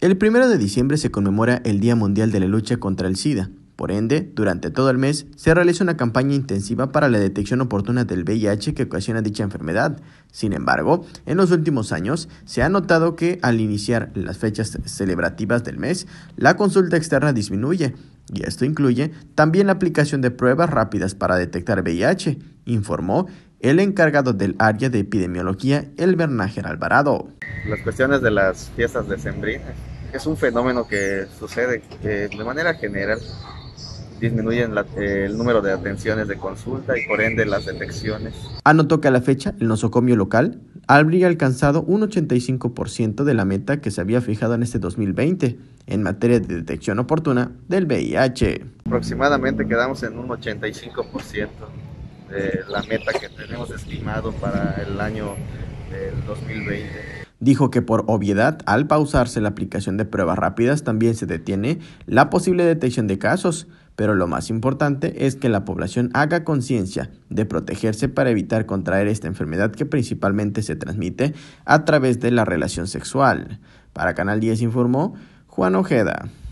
El 1 de diciembre se conmemora el Día Mundial de la Lucha contra el SIDA. Por ende, durante todo el mes se realiza una campaña intensiva para la detección oportuna del VIH que ocasiona dicha enfermedad. Sin embargo, en los últimos años se ha notado que al iniciar las fechas celebrativas del mes, la consulta externa disminuye, y esto incluye también la aplicación de pruebas rápidas para detectar VIH, informó el encargado del área de epidemiología, el Náger Alvarado. Las cuestiones de las fiestas decembrinas es un fenómeno que sucede que de manera general disminuyen el número de atenciones de consulta y por ende las detecciones. Anotó que a la fecha el nosocomio local habría alcanzado un 85% de la meta que se había fijado en este 2020 en materia de detección oportuna del VIH. Aproximadamente quedamos en un 85% de la meta que estimado para el año 2020. Dijo que por obviedad, al pausarse la aplicación de pruebas rápidas, también se detiene la posible detección de casos, pero lo más importante es que la población haga conciencia de protegerse para evitar contraer esta enfermedad que principalmente se transmite a través de la relación sexual. Para Canal 10 informó Juan Ojeda.